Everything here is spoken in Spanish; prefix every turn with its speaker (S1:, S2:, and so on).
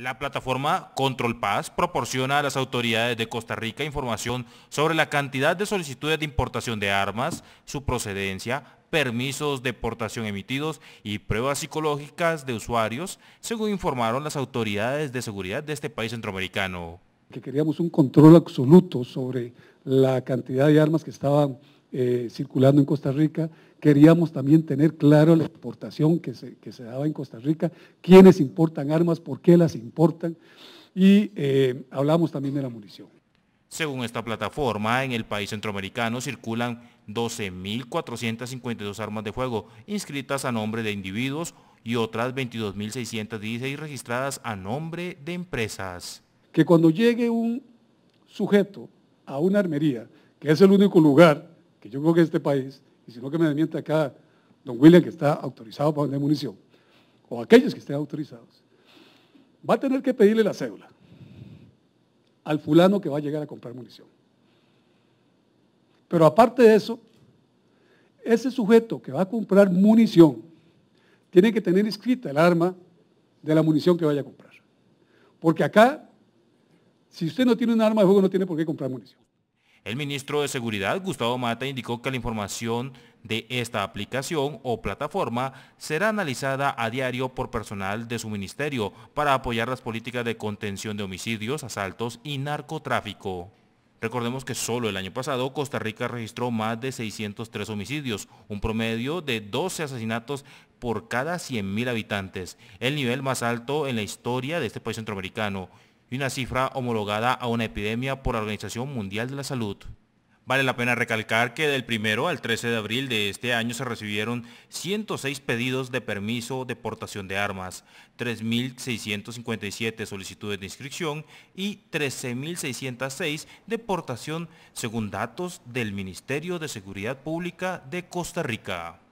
S1: La plataforma Control Paz proporciona a las autoridades de Costa Rica información sobre la cantidad de solicitudes de importación de armas, su procedencia, permisos de portación emitidos y pruebas psicológicas de usuarios, según informaron las autoridades de seguridad de este país centroamericano.
S2: Que queríamos un control absoluto sobre la cantidad de armas que estaban eh, circulando en Costa Rica. Queríamos también tener claro la exportación que se, daba en Costa Rica, quiénes importan armas, por qué las importan y eh, hablamos también de la munición.
S1: Según esta plataforma, en el país centroamericano circulan 12.452 armas de fuego inscritas a nombre de individuos y otras 22.616 registradas a nombre de empresas.
S2: Que cuando llegue un sujeto a una armería, que es el único lugar que yo creo que este país, y si no que me miente acá don William que está autorizado para vender munición, o aquellos que estén autorizados, va a tener que pedirle la cédula al fulano que va a llegar a comprar munición. Pero aparte de eso, ese sujeto que va a comprar munición tiene que tener inscrita el arma de la munición que vaya a comprar. Porque acá, si usted no tiene un arma de juego, no tiene por qué comprar munición.
S1: El ministro de Seguridad, Gustavo Mata, indicó que la información de esta aplicación o plataforma será analizada a diario por personal de su ministerio para apoyar las políticas de contención de homicidios, asaltos y narcotráfico. Recordemos que solo el año pasado Costa Rica registró más de 603 homicidios, un promedio de 12 asesinatos por cada 100.000 habitantes, el nivel más alto en la historia de este país centroamericano y una cifra homologada a una epidemia por la Organización Mundial de la Salud. Vale la pena recalcar que del 1 al 13 de abril de este año se recibieron 106 pedidos de permiso de portación de armas, 3.657 solicitudes de inscripción y 13.606 de portación según datos del Ministerio de Seguridad Pública de Costa Rica.